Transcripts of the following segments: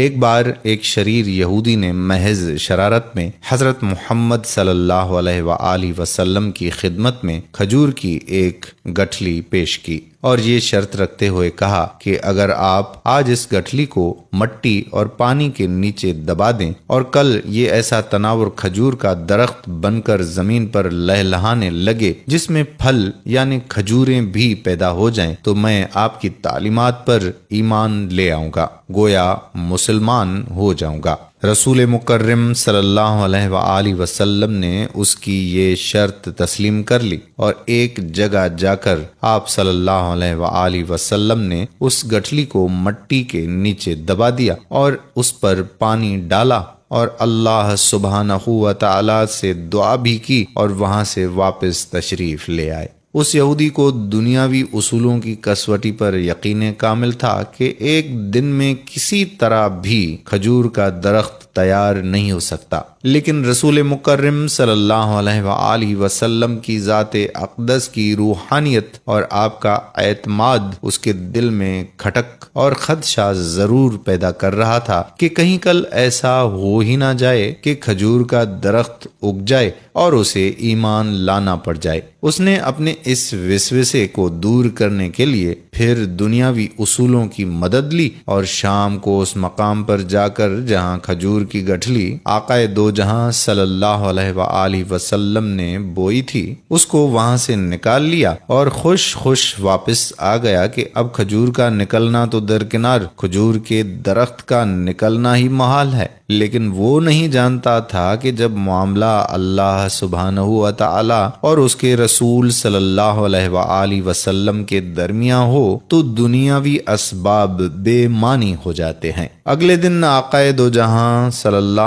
एक बार एक शरीर यहूदी ने महज शरारत में हज़रत मोहम्मद सल्लल्लाहु अलैहि वसल्लम की खिदमत में खजूर की एक गठली पेश की और ये शर्त रखते हुए कहा कि अगर आप आज इस गठली को मट्टी और पानी के नीचे दबा दें और कल ये ऐसा तनाव और खजूर का दरख्त बनकर जमीन पर लहलहाने लगे जिसमें फल यानी खजूरें भी पैदा हो जाएं तो मैं आपकी तालीमात पर ईमान ले आऊंगा गोया मुसलमान हो जाऊंगा रसूल मुकर्रम सल्ला वसलम वसल्लम ने उसकी ये शर्त तस्लीम कर ली और एक जगह जाकर आप सल्ला वसल्लम ने उस गठली को मट्टी के नीचे दबा दिया और उस पर पानी डाला और अल्लाह सुबहाना से दुआ भी की और वहाँ से वापस तशरीफ ले आए उस यहूदी को दुनियावी उसूलों की कसवटी पर यकीन कामिल था कि एक दिन में किसी तरह भी खजूर का दरख्त तैयार नहीं हो सकता लेकिन रसूल मुकर्रम सल्लल्लाहु अलैहि वसल्लम की ज़ात अकदस की रूहानियत और आपका एतमाद उसके दिल में खटक और खदशा ज़रूर पैदा कर रहा था कि कहीं कल ऐसा हो ही ना जाए कि खजूर का दरख्त उग जाए और उसे ईमान लाना पड़ जाए उसने अपने इस विश्वसे को दूर करने के लिए फिर दुनियावी उसूलों की मदद ली और शाम को उस मकाम पर जाकर जहां खजूर की गठली आकाए दो जहां वसल्लम ने बोई थी उसको वहां से निकाल लिया और खुश खुश वापस आ गया कि अब खजूर का निकलना तो दरकिनार खजूर के दरख्त का निकलना ही महाल है लेकिन वो नहीं जानता था कि जब मामला अल्लाह अल्लाह सुबहान तला और उसके रसूल सल्ला वसलम के दरमिया हो तो दुनियावी इसबाब बेमानी हो जाते हैं अगले दिन आकाए दो जहाँ सल्ला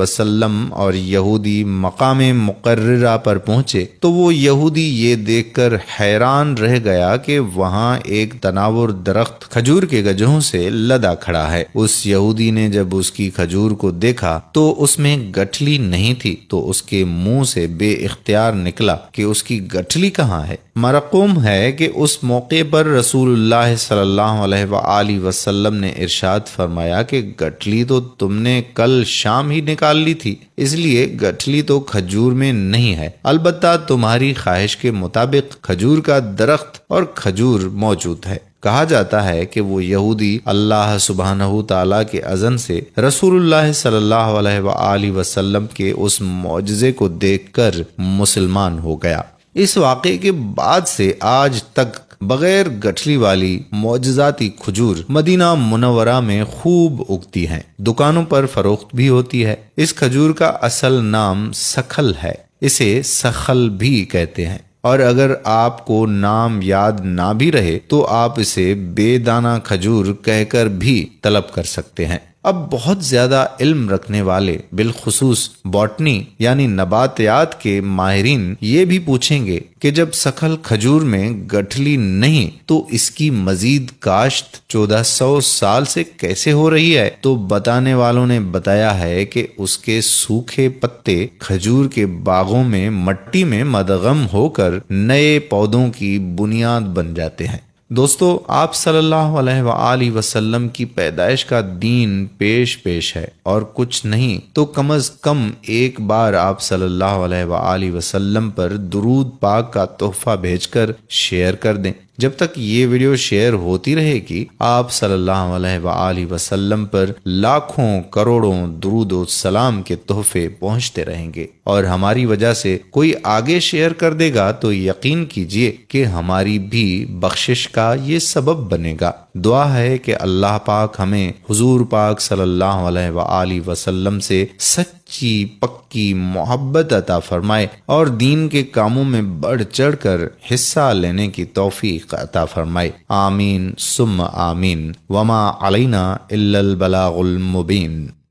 वसलम और यहूदी मकाम मुकर्रा पर पहुंचे तो वो यहूदी ये देख कर हैरान रह गया कि वहाँ एक तनावर दरख्त खजूर के गजहों से लदा खड़ा है उस यहूदी ने जब उसकी खजूर को देखा तो उसमें गठली नहीं थी तो उसके मुंह से इख्तियार निकला कि उसकी गठली कहाँ है मरकूम है कि उस मौके पर रसूलुल्लाह सल्लल्लाहु अलैहि वसल्लम ने इरशाद फरमाया कि गठली तो तुमने कल शाम ही निकाल ली थी इसलिए गठली तो खजूर में नहीं है अलबत्ता तुम्हारी ख्वाहिश के मुताबिक खजूर का दरख्त और खजूर मौजूद है कहा जाता है कि वो यहूदी अल्लाह सुबह तला के अजन से रसूलुल्लाह सल्लल्लाहु अलैहि वसल्लम के उस मुआजे को देखकर मुसलमान हो गया इस वाक़े के बाद से आज तक बगैर गठली वाली मोजाती खजूर मदीना मुनवरा में खूब उगती हैं। दुकानों पर फरोख्त भी होती है इस खजूर का असल नाम सखल है इसे सखल भी कहते हैं और अगर आपको नाम याद ना भी रहे तो आप इसे बेदाना खजूर कहकर भी तलब कर सकते हैं अब बहुत ज़्यादा इल्म रखने वाले बिलखसूस बॉटनी यानी नबातियात के माहरीन ये भी पूछेंगे कि जब सखल खजूर में गठली नहीं तो इसकी मजीद काश्त 1400 साल से कैसे हो रही है तो बताने वालों ने बताया है कि उसके सूखे पत्ते खजूर के बागों में मट्टी में मदगम होकर नए पौधों की बुनियाद बन जाते हैं दोस्तों आप सल्लल्लाहु अलैहि वसल्लम की पैदाइश का दीन पेश पेश है और कुछ नहीं तो कम अज कम एक बार आप सल्लल्लाहु अलैहि वसल्लम पर दुरूद पाक का तोहफा भेजकर शेयर कर दें जब तक ये वीडियो शेयर होती रहेगी आप सल्लल्लाहु वसल्लम पर लाखों करोड़ों दरूद सलाम के तोहफे पहुंचते रहेंगे और हमारी वजह से कोई आगे शेयर कर देगा तो यकीन कीजिए कि हमारी भी बख्शिश का ये सबब बनेगा दुआ है कि अल्लाह पाक हमें हुजूर पाक सल्लल्लाहु अलैहि वसल्लम से सच्ची पक्की मोहब्बत अता फरमाए और दीन के कामों में बढ़ चढ़ कर हिस्सा लेने की तोफीक अता फरमाए आमीन सुम आमीन वमा अलैना इल्लल बलागुल मुबीन